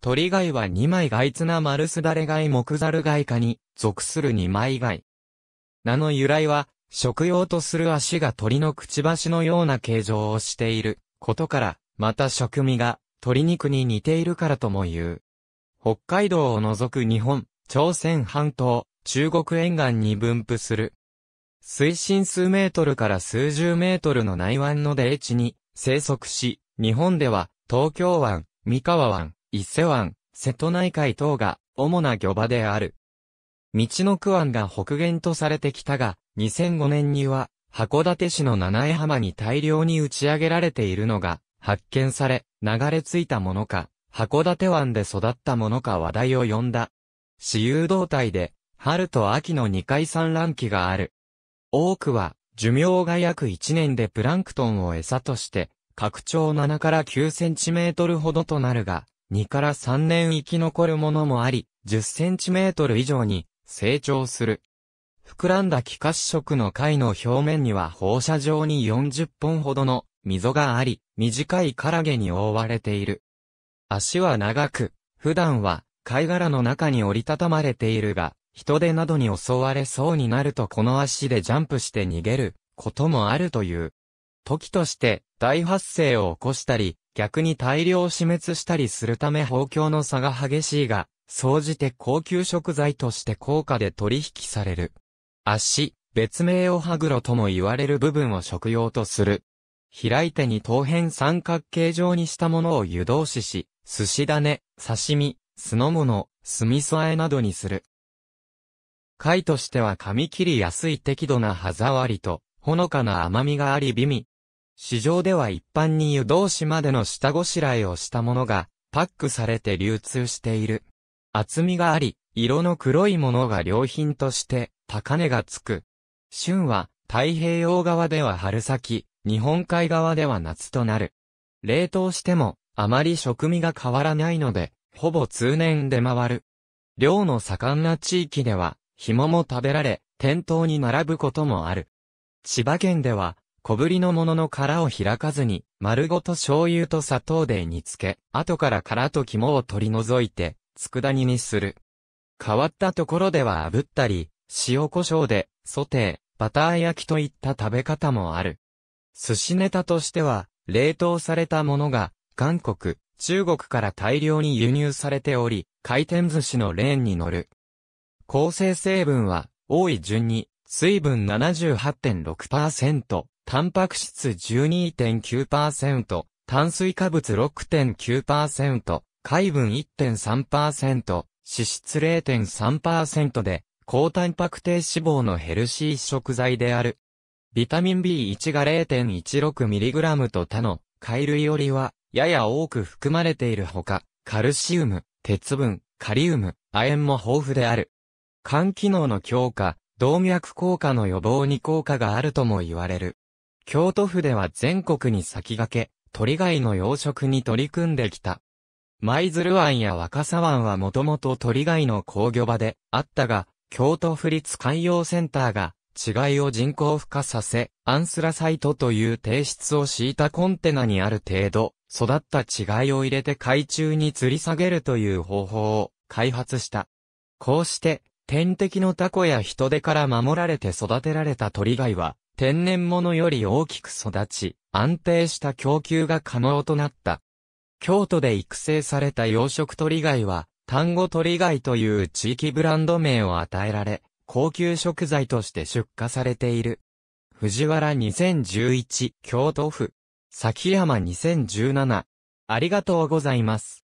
鳥貝は二枚貝綱丸すだれ貝木猿貝科に属する二枚貝。名の由来は、食用とする足が鳥のくちばしのような形状をしていることから、また食味が鶏肉に似ているからとも言う。北海道を除く日本、朝鮮半島、中国沿岸に分布する。水深数メートルから数十メートルの内湾の出地に生息し、日本では東京湾、三河湾、伊勢湾、瀬戸内海等が主な漁場である。道の区湾が北限とされてきたが、2005年には函館市の七重浜に大量に打ち上げられているのが発見され、流れ着いたものか、函館湾で育ったものか話題を呼んだ。私有動態で、春と秋の2回産卵期がある。多くは、寿命が約1年でプランクトンを餌として、拡張7から9センチメートルほどとなるが、2から3年生き残るものもあり、10センチメートル以上に成長する。膨らんだ気化色の貝の表面には放射状に40本ほどの溝があり、短い唐毛に覆われている。足は長く、普段は貝殻の中に折りたたまれているが、人手などに襲われそうになるとこの足でジャンプして逃げることもあるという。時として大発生を起こしたり、逆に大量死滅したりするため法教の差が激しいが、総じて高級食材として高価で取引される。足、別名をハグロとも言われる部分を食用とする。開いてに等辺三角形状にしたものを湯通しし、寿司種、刺身、酢の物、酢味噌あえなどにする。貝としては噛み切りやすい適度な歯触りと、ほのかな甘みがあり美味、市場では一般に湯通しまでの下ごしらえをしたものが、パックされて流通している。厚みがあり、色の黒いものが良品として、高値がつく。旬は、太平洋側では春先、日本海側では夏となる。冷凍しても、あまり食味が変わらないので、ほぼ通年出回る。漁の盛んな地域では、紐も食べられ、店頭に並ぶこともある。千葉県では、小ぶりのものの殻を開かずに、丸ごと醤油と砂糖で煮付け、後から殻と肝を取り除いて、佃煮にする。変わったところでは炙ったり、塩胡椒で、ソテー、バター焼きといった食べ方もある。寿司ネタとしては、冷凍されたものが、韓国、中国から大量に輸入されており、回転寿司のレーンに乗る。構成成分は、多い順に、水分78.6%、タンパク質12.9%、炭水化物6.9%、海分1.3%、脂質0.3%で、高タンパク低脂肪のヘルシー食材である。ビタミン B1 が 0.16mg と他の貝類よりは、やや多く含まれているほか、カルシウム、鉄分、カリウム、亜鉛も豊富である。肝機能の強化、動脈硬化の予防に効果があるとも言われる。京都府では全国に先駆け、鳥貝の養殖に取り組んできた。舞鶴湾や若狭湾はもともと鳥貝の工業場であったが、京都府立海洋センターが、稚貝を人工孵化させ、アンスラサイトという提出を敷いたコンテナにある程度、育った稚貝を入れて海中に吊り下げるという方法を開発した。こうして、天敵のタコやヒトデから守られて育てられた鳥貝は、天然物より大きく育ち、安定した供給が可能となった。京都で育成された養殖鳥貝は、単語鳥貝という地域ブランド名を与えられ、高級食材として出荷されている。藤原2011京都府、崎山2017。ありがとうございます。